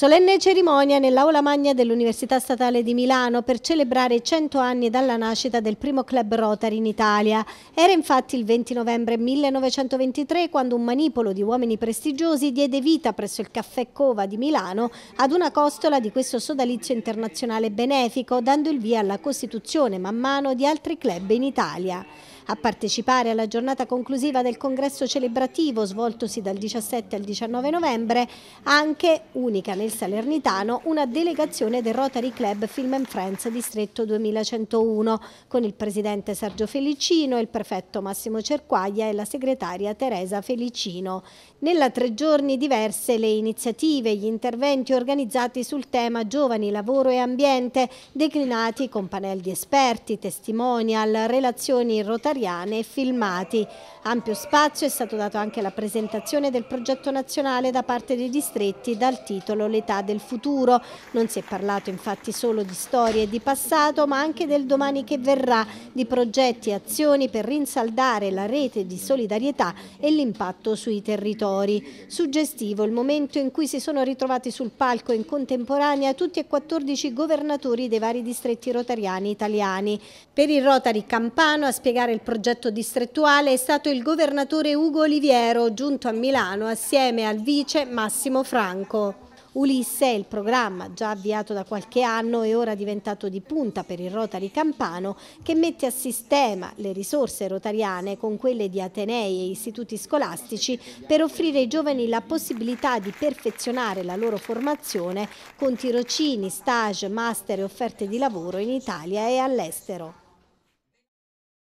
Solenne cerimonia nell'Aula Magna dell'Università Statale di Milano per celebrare i 100 anni dalla nascita del primo club Rotary in Italia. Era infatti il 20 novembre 1923 quando un manipolo di uomini prestigiosi diede vita presso il Caffè Cova di Milano ad una costola di questo sodalizio internazionale benefico, dando il via alla costituzione man mano di altri club in Italia. A partecipare alla giornata conclusiva del congresso celebrativo svoltosi dal 17 al 19 novembre, anche, unica nel Salernitano, una delegazione del Rotary Club Film and Friends Distretto 2101, con il presidente Sergio Felicino, il prefetto Massimo Cerquaglia e la segretaria Teresa Felicino. Nella tre giorni diverse le iniziative e gli interventi organizzati sul tema giovani, lavoro e ambiente, declinati con panel di esperti, testimonial, relazioni rotariane italiane e filmati. Ampio spazio è stato dato anche alla presentazione del progetto nazionale da parte dei distretti dal titolo L'età del futuro. Non si è parlato infatti solo di storie di passato, ma anche del domani che verrà, di progetti e azioni per rinsaldare la rete di solidarietà e l'impatto sui territori. Suggestivo il momento in cui si sono ritrovati sul palco in contemporanea tutti e 14 governatori dei vari distretti rotariani italiani. Per il Rotary Campano a spiegare il progetto distrettuale è stato il governatore Ugo Oliviero, giunto a Milano assieme al vice Massimo Franco. Ulisse, il programma già avviato da qualche anno e ora diventato di punta per il Rotary Campano, che mette a sistema le risorse rotariane con quelle di Atenei e istituti scolastici per offrire ai giovani la possibilità di perfezionare la loro formazione con tirocini, stage, master e offerte di lavoro in Italia e all'estero.